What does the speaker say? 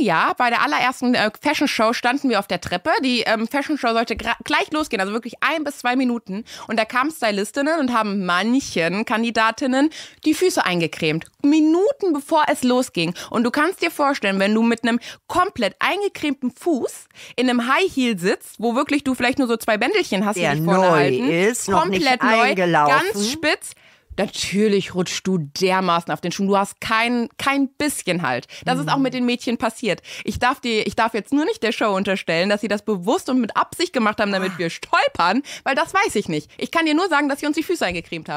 Jahr bei der allerersten äh, Fashion Show standen wir auf der Treppe. Die ähm, Fashion Show sollte gleich losgehen, also wirklich ein bis zwei Minuten. Und da kamen Stylistinnen und haben manchen Kandidatinnen die Füße eingecremt. Minuten bevor es losging. Und du kannst dir vorstellen, wenn du mit einem komplett eingecremten Fuß in einem High Heel sitzt, wo wirklich du vielleicht nur so zwei Bändelchen hast, die dich vorne neu halten, ist, komplett neu, eingelaufen. ganz spitz, Natürlich rutschst du dermaßen auf den Schuhen. Du hast kein, kein bisschen halt. Das mhm. ist auch mit den Mädchen passiert. Ich darf, dir, ich darf jetzt nur nicht der Show unterstellen, dass sie das bewusst und mit Absicht gemacht haben, damit ah. wir stolpern, weil das weiß ich nicht. Ich kann dir nur sagen, dass sie uns die Füße eingecremt haben.